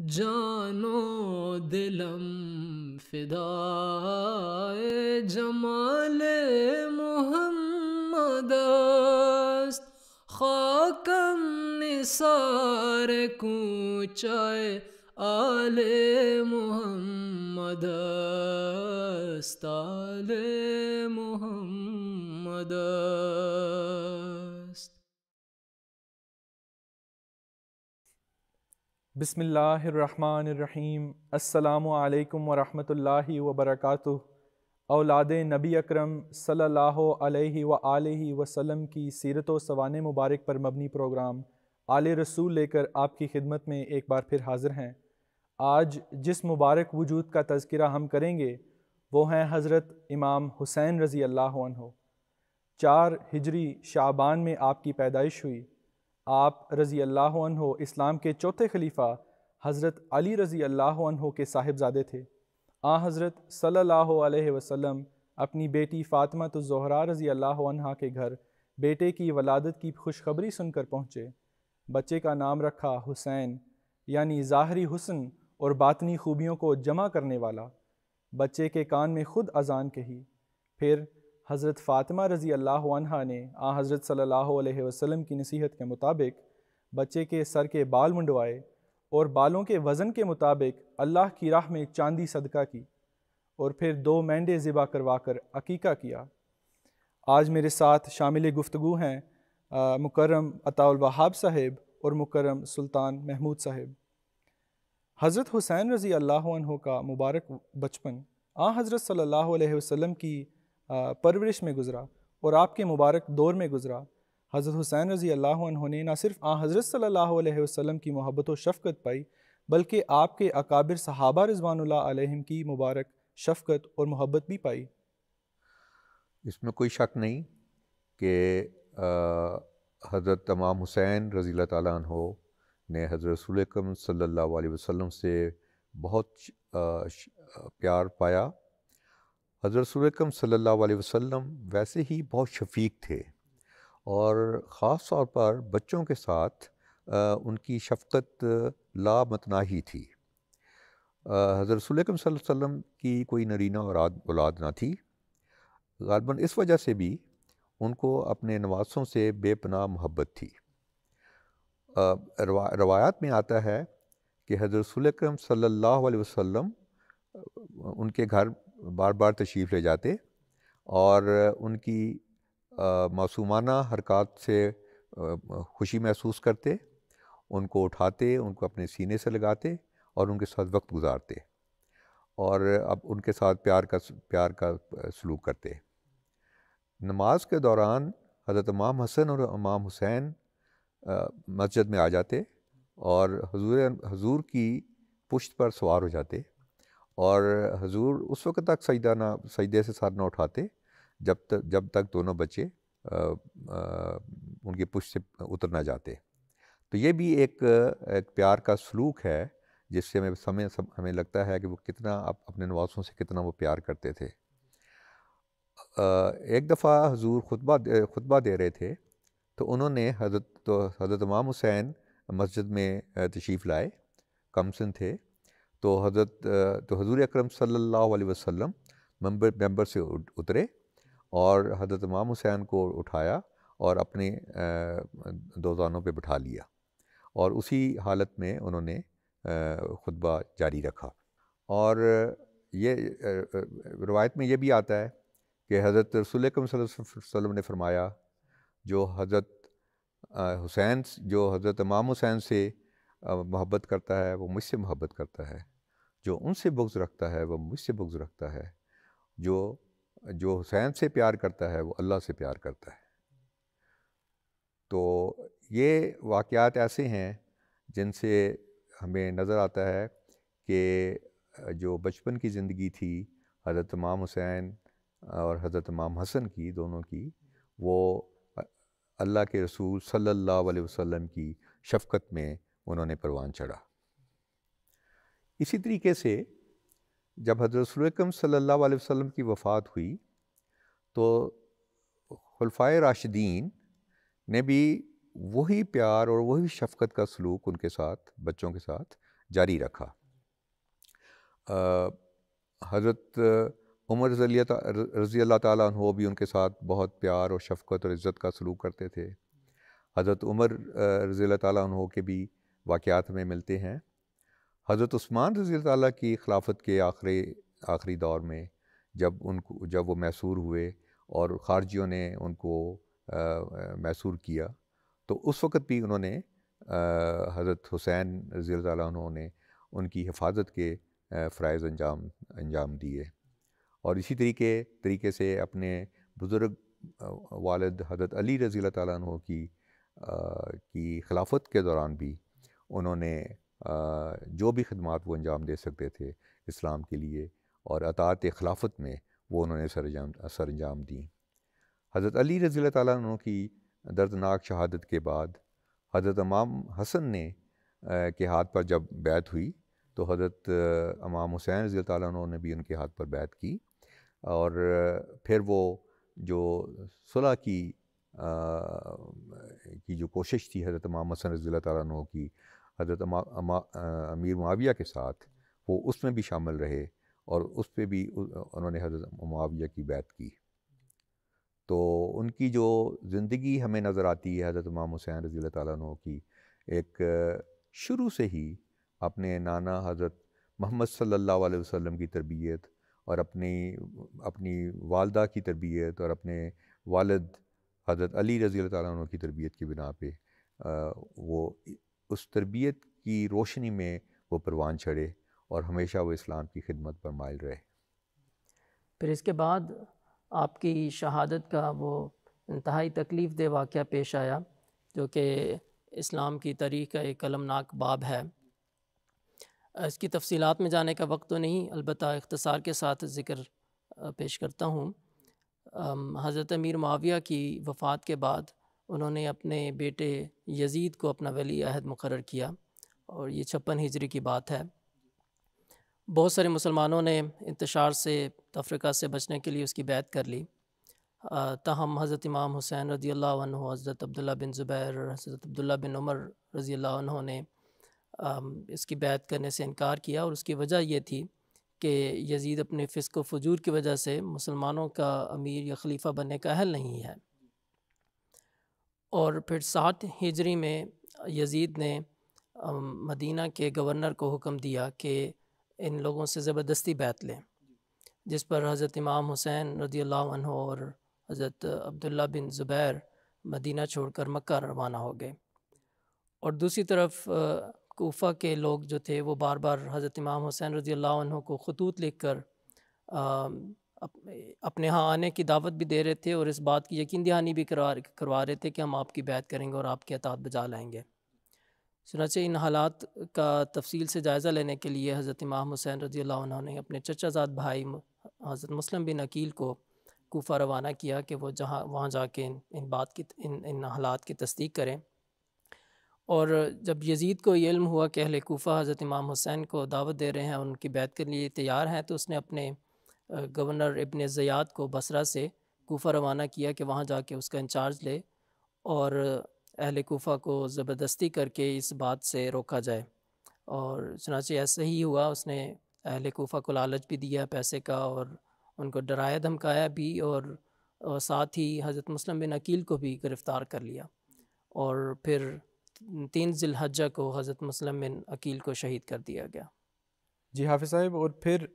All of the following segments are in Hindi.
जानो दिलम फिदाए जमाल मोहम्मद खाकम निसार कूचाए आले मोहम्मद आले मोहम्मद बसमीम् अल्लाम वरहमतुल्लाहि वबरकatuh औलाद नबी अक्रम सल्ह अलैहि व की सीरत व सवान मुबारक पर मबनी प्रोग्राम आल रसूल लेकर आपकी खिदमत में एक बार फिर हाजिर हैं आज जिस मुबारक वजूद का तस्करा हम करेंगे वो हैं हज़रत इमाम हुसैन रज़ी अल्लाह चार हिजरी शाबान में आपकी पैदाइश हुई आप रज़ी अल्लाह इस्लाम के चौथे खलीफा हज़रत अली रज़ी अल्लाह के साहिबजादे थे आ हज़रत सल्ह अलैहि अपनी बेटी फ़ातमा तो ज़हरा रज़ी अल्लाह के घर बेटे की वलादत की खुशखबरी सुनकर पहुँचे बच्चे का नाम रखा हुसैन यानी ज़ाहरी हुसन और बातनी खूबियों को जमा करने वाला बच्चे के कान में खुद अजान कही फिर हज़रत फ़ातिमा रज़ी अल्लाह अनहा ने आ हज़रत सल्लल्लाहु अलैहि वसल्लम की नसीहत के मुताबिक बच्चे के सर के बाल मुंडवाए और बालों के वज़न के मुताबिक अल्लाह की राह में चांदी सदका की और फिर दो मेंढे ज़िबा करवा कर अकीका किया आज मेरे साथ शामिल गुफ्तु हैं मुकर्रम अताउलवाहाब साहेब और मुकर्रम सुल्तान महमूद साहेब हज़रत हुसैन रज़ी अल्लाह का मुबारक बचपन आ हज़रत सल्लल्लाहु अलैहि वसल्लम की परवरिश में गुज़रा और आपके मुबारक दौर में गुज़रा हज़रत हुसैन रज़ी अल्लाह ने ना सिर्फ आ हज़रत अलैहि वसम की मोहब्बत व शफ़क़त पाई बल्कि आपके अकाबिर सहाबा रिजवान अलैहिम की मुबारक शफ़क़त और मोहब्बत भी पाई इसमें कोई शक नहीं कि हज़रत तमाम हुसैन रज़ी तन हो ने हज़रत वसल्लम से बहुत प्यार पाया हज़रत सुरकम सल्ला वसम वैसे ही बहुत शफीक थे और ख़ास तौर पर बच्चों के साथ आ, उनकी शफकत लामतनाही थी हज़रत सरकम सल्लम की कोई नरीना और औलाद ना थी गालबन इस वजह से भी उनको अपने नवासों से बेपनाह मोहब्बत थी आ, रवा, रवायात में आता है कि हज़रत सरकम सल्ला वसम उनके घर बार बार तशरीफ़ ले जाते और उनकी मासूमाना हरकत से खुशी महसूस करते उनको उठाते उनको अपने सीने से लगाते और उनके साथ वक्त गुजारते और अब उनके साथ प्यार का प्यार का सलूक करते नमाज के दौरान हज़रत इमाम हसन और इमाम हुसैन मस्जिद में आ जाते और हजूर हजूर की पुश्त पर सवार हो जाते और हजूर उस वक्त तक सईदा ना सईदे से सर ना उठाते जब तक जब तक दोनों बच्चे आ, आ, उनके पुश से उतर ना जाते तो ये भी एक, एक प्यार का सलूक है जिससे हमें समय सम, हमें लगता है कि वो कितना आप अपने नवासों से कितना वो प्यार करते थे आ, एक दफ़ा हजूर खुतबा खुतबा दे रहे थे तो उन्होंने हजरत तो हजरत इमाम हुसैन मस्जिद में तशीफ़ लाए कमसन थे तो हज़रत तो हजूर अक्रम सल्ला वसम मम्बर मेंबर से उतरे और हज़रत इमाम हुसैन को उठाया और अपने दोजानों पर बिठा लिया और उसी हालत में उन्होंने खुतबा जारी रखा और ये रवायत में ये भी आता है कि हज़रत रसूल वसल्लम ने फरमाया जो हज़रत हुसैन जो हज़रत इमाम हुसैन से मोहब्बत करता है वो मुझसे मोहब्बत करता है जो उनसे बुग्ज़ रखता है वह मुझसे बुग्ज़ रखता है जो जो हुसैन से प्यार करता है वो अल्लाह से प्यार करता है तो ये वाक़ात ऐसे हैं जिनसे हमें नज़र आता है कि जो बचपन की ज़िंदगी थी हज़रत इमाम हुसैन और हज़रत इमाम हसन की दोनों की वो अल्लाह के रसूल सल्लल्लाहु अलैहि वसल्लम की शफ़क़त में उन्होंने परवान चढ़ा इसी तरीके से जब हजरत हज़रतम सल्ला वसम की वफ़ात हुई तो खलफाए राशिदीन ने भी वही प्यार और वही शफकत का सलूक उनके साथ बच्चों के साथ जारी रखा हज़रत उमर रज़ी अल्लाह तु भी उनके साथ बहुत प्यार और शफकत और इज़्ज़त का सलूक करते थे हज़रत उमर रज़ी अल्लाह के भी वाक़ात में मिलते हैं हज़रत उस्मान रज़ी ताली की खिलाफत के आखिरी आखिरी दौर में जब उनको जब वो मैसूर हुए और ख़ारजियों ने उनको मैसूर किया तो उस वक़्त भी उन्होंने हज़रत हुसैन रज़ी तु उनकी हिफाजत के फ़रज़ अंजाम अंजाम दिए और इसी तरीके तरीके से अपने बुज़ुर्ग वालद हज़रत अली रज़ी तु की की खिलाफत के दौरान भी उन्होंने जो भी खदमात वो अंजाम दे सकते थे इस्लाम के लिए और अतात खिलाफत में वो उन्होंने सर सर अंजाम दी हज़रत अली रज़ी तुम की दर्दनाक शहादत के बाद हज़रत अमाम हसन ने के हाथ पर जब बैत हुई तो हज़रत अमाम हुसैन रज़ी तुम ने भी उनके हाथ पर बैत की और फिर वो जो सुलह की आ, की जो कोशिश थी हज़रत इमाम हसन रज़ी तुम की हज़रत अमीर माविया के साथ वो उसमें भी शामिल रहे और उस पर भी उन्होंने हज़रत माविया की बैत की तो उनकी जो ज़िंदगी हमें नज़र आती है हज़रत इमाम हुसैन रज़ी तु की एक शुरू से ही अपने नाना हज़रत मोहम्मद सल्ला वसम की तरबियत और अपनी अपनी वालदा की तरबियत और अपने वालद हज़रत अली रज़ी तु की तरबियत की बिना पे वो उस तरबियत की रोशनी में वो परवान चढ़े और हमेशा वो इस्लाम की खिदमत पर मायल रहे फिर इसके बाद आपकी शहादत का वो इंतहाई तकलीफ़ दे वाक़ पेश आया जो कि इस्लाम की तारीख का एक कलमनाक बाब है इसकी तफसीलात में जाने का वक्त तो नहीं अलबत् अख्तसार के साथ ज़िक्र पेश करता हूँ हज़रत अमीर माविया की वफ़ात के बाद उन्होंने अपने बेटे यजीद को अपना वली अहद मुकर किया और ये छप्पन हिजरी की बात है बहुत सारे मुसलमानों ने इंतशार से तफरक़ा से बचने के लिए उसकी बैत कर ली तहम हज़रत इमाम हुसैन रज़ी हज़रत अब्दुल्ला बिन ज़ुबैर और हज़रत अब्दुल्ला बिन उमर रज़ी ने इसकी बैत करने से इनकार किया और उसकी वजह यह थी कि यजीद अपने फ़िसको फजूर की वजह से मुसलमानों का अमीर या खलीफा बनने का अहल नहीं है और फिर सात हिजरी में यजीद ने मदीना के गवर्नर को हुक्म दिया कि इन लोगों से ज़बरदस्ती बैत लें जिस पर हज़रत इमाम हुसैन रदी अल्लाह और हज़रत अब्दुल्ला बिन ज़ुबैर मदीना छोड़कर मक्का रवाना हो गए और दूसरी तरफ कोफा के लोग जो थे वो बार बार हज़रत इमाम हुसैन रजी अल्लाह को ख़तूत लिख कर अपने यहाँ आने की दावत भी दे रहे थे और इस बात की यकीन दहानी भी करवा करवा रहे थे कि हम आपकी बैत करेंगे और आपके अतात बजा लाएंगे सुनाचे इन हालात का तफसील से जायज़ा लेने के लिए हज़रत इमाम हुसैन रजी ने अपने चचाजाद भाई हज़रत मुस्लिम बिन अकील को कोफ़ा रवाना किया कि वो जहाँ वहाँ के इन इन बात की इन इन हालात की तस्दीक करें और जब यजीद को ये इल्म हुआ कि अहल कोफ़ा हज़रत इमाम हुसैन को दावत दे रहे हैं उनकी बैत के लिए तैयार हैं तो उसने अपने गवर्नर इबन ज़याद को बसरा से कोफ़ा रवाना किया कि वहाँ जाके उसका इंचार्ज ले और अहल कोफ़ा को ज़बरदस्ती करके इस बात से रोका जाए और चनाचे ऐसे ही हुआ उसने अहल कोफ़ा को लालच भी दिया पैसे का और उनको डराया धमकाया भी और, और साथ ही हज़रत मुस्लिम बिन अकील को भी गिरफ़्तार कर लिया और फिर तीन जिलहजा को हज़रत मुस्लिम बिन अकील को शहीद कर दिया गया जी हाफि साहब और फिर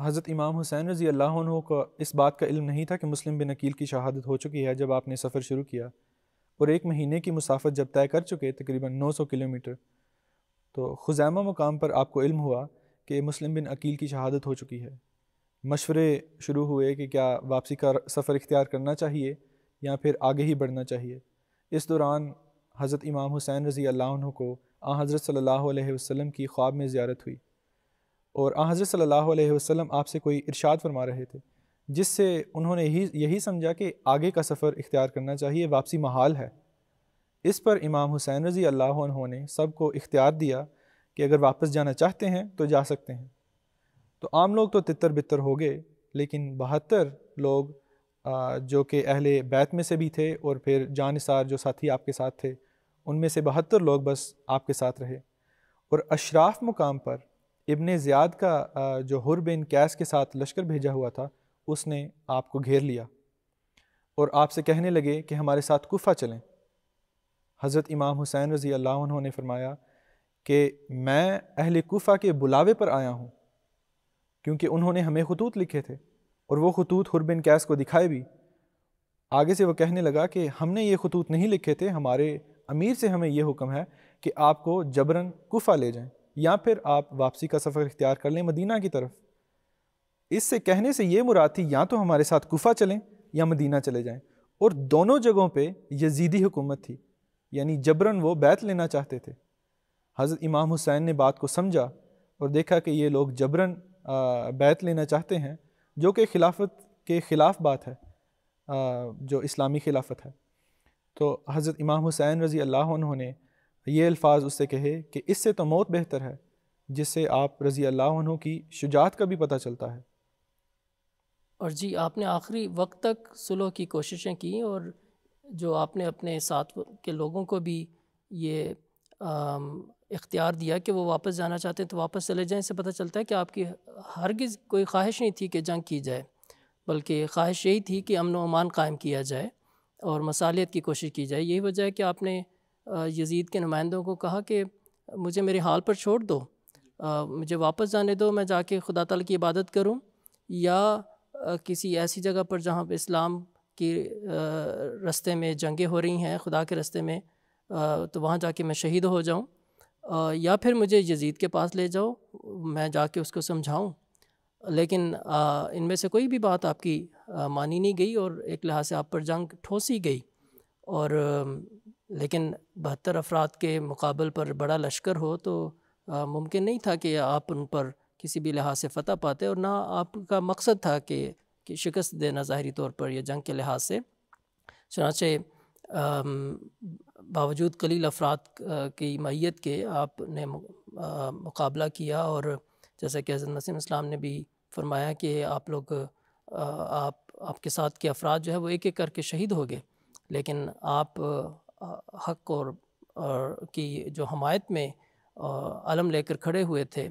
हज़रत इमाम हुसैन रज़ी अल्लाह को इस बात का इल्म नहीं था कि मुस्लिम बिन अकील की शहादत हो चुकी है जब आपने सफ़र शुरू किया और एक महीने की मुसाफत जब तय कर चुके तकरीबन 900 किलोमीटर तो खुजैमा मुकाम पर आपको इल्म हुआ कि मुस्लिम बिन अकील की शहादत हो चुकी है मशवरे शुरू हुए कि क्या वापसी का सफ़र इख्तियार करना चाहिए या फिर आगे ही बढ़ना चाहिए इस दौरान हज़रत इमाम हुसैन रज़ी अल्लाह को आ हज़रत सल्लल्लाहु अलैहि वसल्लम की ख्वाब में ज़्यारत हुई और हज़रत सल्लल्लाहु अलैहि वसल्लम आपसे कोई इरशाद फरमा रहे थे जिससे उन्होंने ही यही समझा कि आगे का सफ़र इख्तियार करना चाहिए वापसी महाल है इस पर इमाम हुसैन रज़ी अल्लाह उन्होंने सबको इख्तियार दिया कि अगर वापस जाना चाहते हैं तो जा सकते हैं तो आम लोग तो तितर बितर हो गए लेकिन बहत्तर लोग जो कि अहले बैत में से भी थे और फिर जानसार जो साथी आपके साथ थे उनमें से बहत्तर लोग बस आपके साथ रहे और अशराफ मुकाम पर इबन ज़ियाद का जो हुर बिन कैस के साथ लश्कर भेजा हुआ था उसने आपको घेर लिया और आपसे कहने लगे कि हमारे साथ कोफ़ा चलें हज़रत इमाम हुसैन रज़ी अल्लाह उन्होंने फरमाया कि मैं अहल कोफ़ा के बुलावे पर आया हूँ क्योंकि उन्होंने हमें खतूत लिखे थे और वो खतूत हुर बिन कैस को दिखाए भी आगे से वो कहने लगा कि हमने ये खतूत नहीं लिखे थे हमारे अमीर से हमें यह हुक्म है कि आपको जबरन कोफ़ा ले जाएं या फिर आप वापसी का सफ़र इख्तियार कर लें मदीना की तरफ इससे कहने से ये मुराद थी या तो हमारे साथ कोफ़ा चलें या मदीना चले जाएं और दोनों जगहों पे यजीदी हुकूमत थी यानी जबरन वो बैत लेना चाहते थे हज़रत इमाम हुसैन ने बात को समझा और देखा कि ये लोग जबरन बैत लेना चाहते हैं जो कि खिलाफत के ख़िलाफ़ बात है जो इस्लामी खिलाफत है तो हज़रत इमाम हुसैन रज़ी अल्लाह उन्होंने ये अल्फाज उससे कहे कि इससे तो मौत बेहतर है जिससे आप रज़ी अल्लाह की शुजात का भी पता चलता है और जी आपने आखिरी वक्त तक सुलह की कोशिशें की और जो आपने अपने साथ के लोगों को भी ये इख्तियार दिया कि वो वापस जाना चाहते हैं तो वापस चले जाएं इससे पता चलता है कि आपकी हरगिज़ कोई ख्वाहिश नहीं थी कि जंग की जाए बल्कि ख्वाहिश यही थी कि अमन व अमान कायम किया जाए और मसालियत की कोशिश की जाए यही वजह है कि आपने यजीद के नुमाइंदों को कहा कि मुझे मेरे हाल पर छोड़ दो आ, मुझे वापस जाने दो मैं जाके खुदा तला की इबादत करूँ या आ, किसी ऐसी जगह पर जहाँ पर इस्लाम की रस्ते में जंगें हो रही हैं खुदा के रस्ते में आ, तो वहाँ जाके मैं शहीद हो जाऊँ या फिर मुझे यजीद के पास ले जाओ मैं जाके उसको समझाऊँ लेकिन इनमें से कोई भी बात आपकी मानी नहीं गई और एक लिहाज से आप पर जंग ठोसी गई और लेकिन बहत्तर अफराद के मुकाबल पर बड़ा लश्कर हो तो मुमकिन नहीं था कि आप उन पर किसी भी लिहाज से फ़तह पाते और ना आपका मकसद था कि कि शिकस्त देना ज़ाहरी तौर पर यह जंग के लिहाज से चनाचे बावजूद कलील अफराद की मैत के आपने मुकाबला किया और जैसा कि हजरत नसीम इस्लाम ने भी फरमाया कि आप लोग आप आपके साथ के अफराद जो है वो एक एक करके शहीद हो गए लेकिन आप हक और, और की जो हमायत में अलम लेकर खड़े हुए थे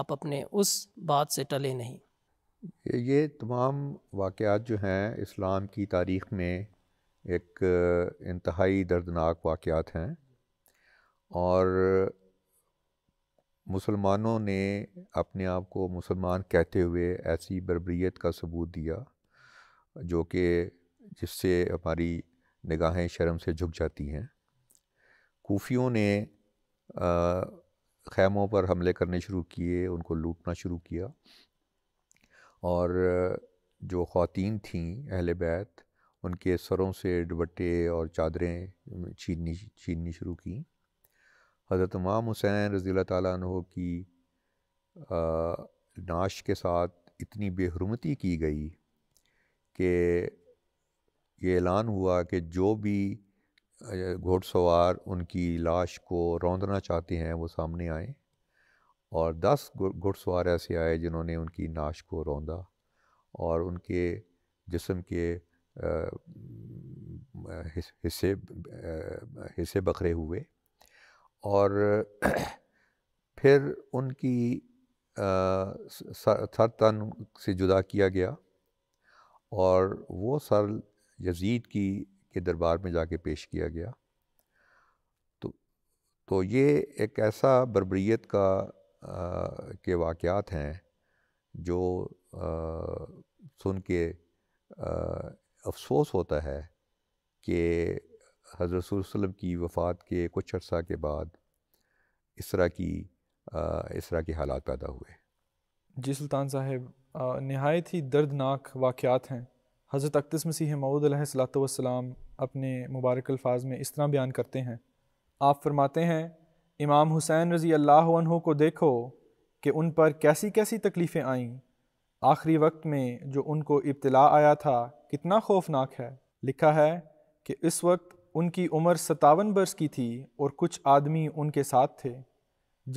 आप अपने उस बात से टले नहीं ये तमाम वाक़ात जो हैं इस्लाम की तारीख़ में एक इंतहाई दर्दनाक वाक़ात हैं और मुसलमानों ने अपने आप को मुसलमान कहते हुए ऐसी बरबरीत का सबूत दिया जो कि जिससे हमारी निगाहें शर्म से झुक जाती हैं कोफियों ने ख़ैमों पर हमले करने शुरू किए उनको लूटना शुरू किया और जो ख़वातीन थीं अहल बैत उनके सरों से दुबट्टे और चादरें छीननी छीननी शुरू की हज़रत माम हुसैन रज़ी तु की नाश के साथ इतनी बेहरमती की गई कि ये ऐलान हुआ कि जो भी घोड़सवार उनकी लाश को रौंदना चाहते हैं वो सामने आए और दस घुड़सवार ऐसे आए जिन्होंने उनकी नाश को रौंदा और उनके जिसम के हिस्से हिस्से बकरे हुए और फिर उनकी सर तन से जुदा किया गया और वो सर यजीद की के दरबार में जाके पेश किया गया तो तो ये एक ऐसा बरबरीत का आ, के वाक़ात हैं जो आ, सुन के आ, अफसोस होता है कि हज़रत वसल्लम की वफ़ात के कुछ अर्सा के बाद इस तरह की इस तरह के हालात पैदा हुए जी सुल्तान साहब नहायत ही दर्दनाक वाक़ात हैं हज़रत अक्तस मसीह मऊदलाम अपने मुबारक अल्फाज में इस तरह बयान करते हैं आप फरमाते हैं इमाम हुसैन रज़ी अल्लाह को देखो कि उन पर कैसी कैसी तकलीफ़ें आईं आखिरी वक्त में जो उनको इब्तला आया था कितना खौफनाक है लिखा है कि इस वक्त उनकी उम्र सतावन बरस की थी और कुछ आदमी उनके साथ थे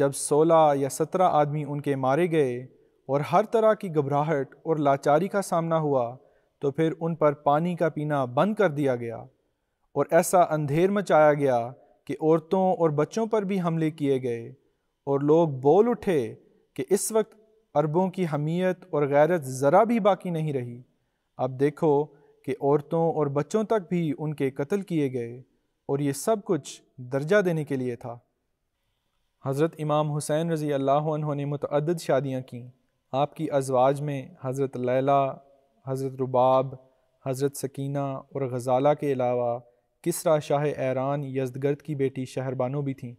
जब सोलह या सत्रह आदमी उनके मारे गए और हर तरह की घबराहट और लाचारी का सामना हुआ तो फिर उन पर पानी का पीना बंद कर दिया गया और ऐसा अंधेर मचाया गया कि औरतों और बच्चों पर भी हमले किए गए और लोग बोल उठे कि इस वक्त अरबों की हमीयत और गैरत ज़रा भी बाकी नहीं रही अब देखो कि औरतों और बच्चों तक भी उनके कत्ल किए गए और ये सब कुछ दर्जा देने के लिए था हज़रत इमाम हुसैन रज़ी अल्लाह ने मतदद शादियाँ कं आपकी अजवाज में हज़रत लैला हज़रत रुबाब हज़रत सकीना और गज़ाला के अलावा किसरा शाह एरान यजदगर्द की बेटी शहरबानो भी थीं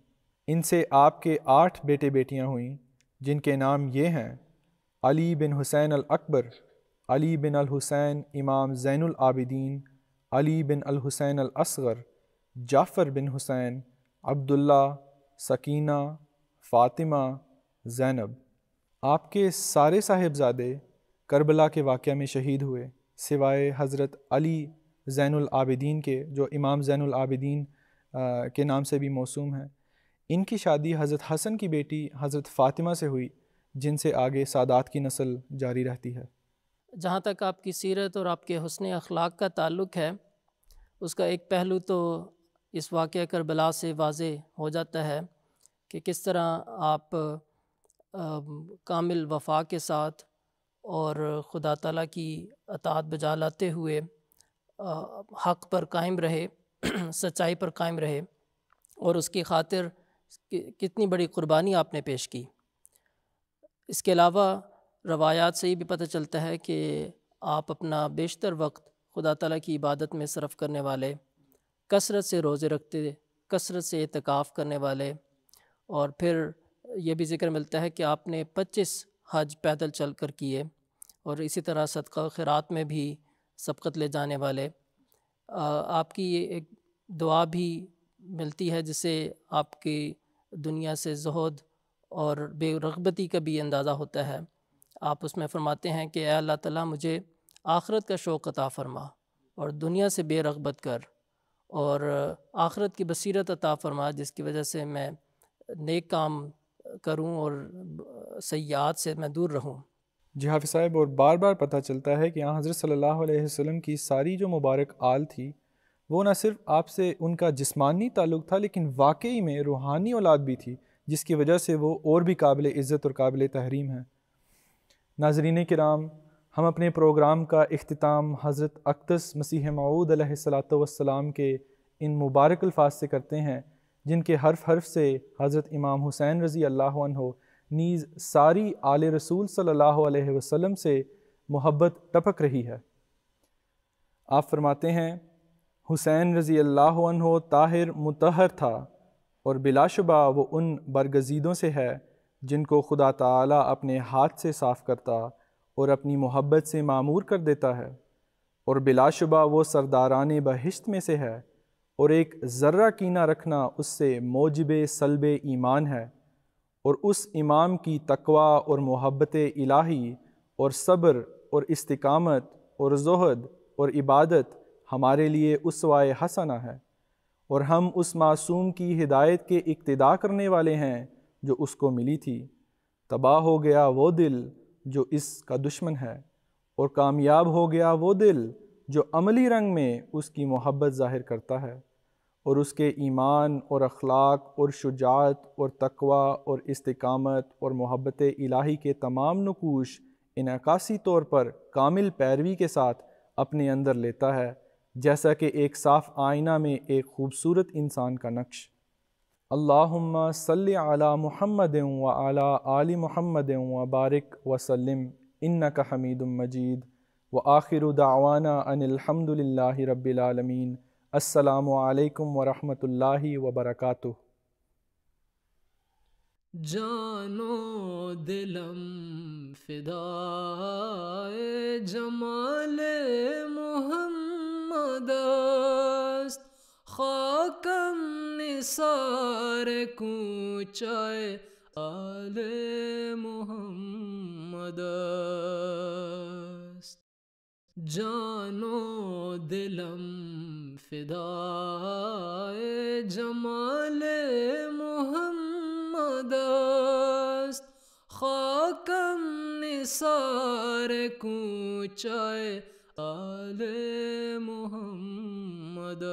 इनसे आपके आठ बेटे बेटियां हुईं जिनके नाम ये हैं अली बिन हुसैन अल अकबर अली बिन अल हुसैन इमाम ज़ैनुल आबिदीन अली बिन अल हुसैन अल असगर जाफ़र बिन हुसैन अब्दुल्ला सकीना फ़ातिमा ज़ैनब आपके सारे साहिबजादे करबला के वाक़ में शहीद हुए सिवाय हज़रत अली ज़ैनुल आबिदीन के जो इमाम ज़ैनुल आबिदीन के नाम से भी मौसूम हैं इनकी शादी हज़रत हसन की बेटी हज़रत फ़ातिमा से हुई जिनसे आगे सादात की नस्ल जारी रहती है जहाँ तक आपकी सीरत और आपके हसन अखलाक का ताल्लुक है उसका एक पहलू तो इस वाक़ करबला से वाज हो जाता है कि किस तरह आप आ, कामिल वफा के साथ और ख़ुदा तला की अतात बजा लाते हुए हक़ पर कायम रहे सच्चाई पर कायम रहे और उसकी खातिर कितनी बड़ी क़ुरबानी आपने पेश की इसके अलावा रवायात से ही भी पता चलता है कि आप अपना बेशतर वक्त खुदा तला की इबादत में सरफ करने वाले कसरत से रोज़े रखते कसरत से इतकाफ़ करने वाले और फिर यह भी ज़िक्र मिलता है कि आपने पच्चीस हज पैदल चल कर किए और इसी तरह सदका खैरात में भी सबकत ले जाने वाले आपकी ये एक दुआ भी मिलती है जिससे आपकी दुनिया से जहद और बेरगबती का भी अंदाज़ा होता है आप उसमें फरमाते हैं कि अल्लाह ताला मुझे आखरत का शौक़ अता फरमा और दुनिया से बेरगबत कर और आखरत की बसीरत अता फरमा जिसकी वजह से मैं नेक काम करूं और सयाद से मैं दूर रहूं जी हाँ, हाफि साहब और बार बार पता चलता है कि यहाँ हज़रत सल्लल्लाहु अलैहि वसल्लम की सारी जो मुबारक आल थी वो न सिर्फ आपसे उनका जिस्मानी ताल्लुक़ था लेकिन वाकई में रूहानी औलाद भी थी जिसकी वजह से वो और भी काबिल इज़्ज़त और काबिल तहरीम है नाजरीन कराम हम अपने प्रोग्राम का अख्ताम हज़रत अक्तस मसीह मऊद सलाम के इन मुबारक अल्फाज से करते हैं जिनके हर्फ हर्फ से हज़रत इमाम हुसैन रज़ी अल्लाह नीज़ सारी आल रसूल सल्लल्लाहु अलैहि वसल्लम से मोहब्बत टपक रही है आप फरमाते हैं हुसैन रज़ी अल्लाह अनहो ताहिर मुतहर था और बिलाशुबा वो उन बरगजीदों से है जिनको खुदा ताला अपने हाथ से साफ़ करता और अपनी मोहब्बत से मामूर कर देता है और बिलाशुबा वो सरदारान बहिश्त में से है और एक ज़र्रा कीना रखना उससे मोजब सलब ईमान है और उस इमाम की तकवा और मोहब्बत इलाही और सब्र और इस्तकामत और जहद और इबादत हमारे लिए उसवाए हसना है और हम उस मासूम की हिदायत के इक्तदा करने वाले हैं जो उसको मिली थी तबाह हो गया वो दिल जो इसका दुश्मन है और कामयाब हो गया वो दिल जो अमली रंग में उसकी मोहब्बत ज़ाहिर करता है और उसके ईमान और अखलाक और शुजात और तकवा और इस्तकामत और मोहब्बत इलाही के तमाम नकूश इनकासी तौर पर कामिल पैरवी के साथ अपने अंदर लेता है जैसा कि एक साफ़ आईना में एक खूबसूरत इंसान का नक्श अल्लाहुम्मा सल अला मुहम्मद व अला आली मुहम्मद व बारिक वसलम इन्न का हमीदम मजीद व आखिर दावाना अनिलहमदिल्ला रबीआलमीन असलकम वरहमल वबरक जानो दिलम फिदा जमाल मोहम्मद खाकम निसार कूचाए आल मोहम्मद जानो दिलम फिदाए जमाल मोहम्मद खाकम निसार कूचाए आले मोहम्मद